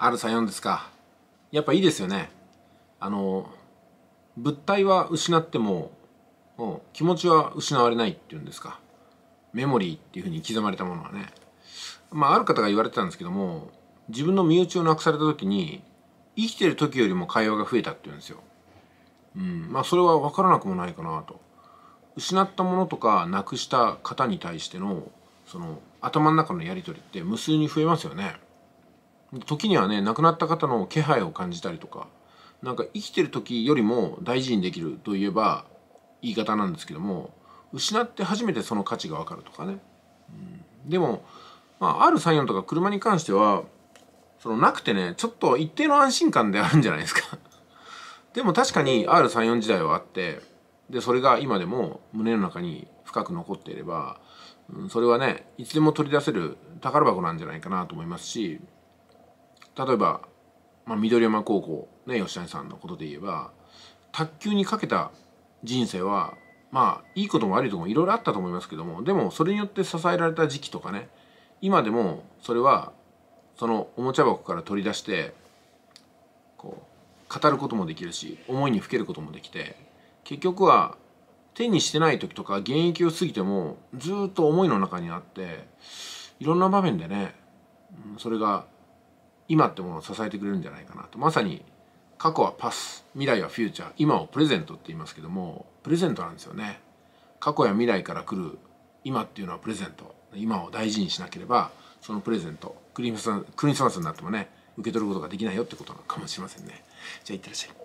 R34 ですかやっぱいいですよねあの物体は失っても気持ちは失われないっていうんですかメモリーっていうふうに刻まれたものはねまあある方が言われてたんですけども自分の身内をなくされた時に生きてる時よりも会話が増えたっていうんですよ。うん、まあそれは分からなくもないかなと。失ったものとかなくした方に対してのその頭の中のやり取りって無数に増えますよね。時にはね亡くなった方の気配を感じたりとかなんか生きてる時よりも大事にできるといえば言い方なんですけども失って初めてその価値が分かるとかね、うん、でも、まあ、R34 とか車に関してはそのなくてねちょっと一定の安心感であるんじゃないですか でも確かに R34 時代はあってでそれが今でも胸の中に深く残っていれば、うん、それはねいつでも取り出せる宝箱なんじゃないかなと思いますし例えば、まあ、緑山高校、ね、吉谷さんのことで言えば卓球にかけた人生はまあいいことも悪いこともいろいろあったと思いますけどもでもそれによって支えられた時期とかね今でもそれはそのおもちゃ箱から取り出してこう語ることもできるし思いにふけることもできて結局は手にしてない時とか現役を過ぎてもずっと思いの中にあっていろんな場面でねそれが今ってものを支えてくれるんじゃないかなとまさに過去はパス未来はフューチャー今をプレゼントって言いますけどもプレゼントなんですよね過去や未来から来る今っていうのはプレゼント今を大事にしなければそのプレゼントクリスマスになってもね受け取ることができないよってことかもしれませんねじゃあいってらっしゃい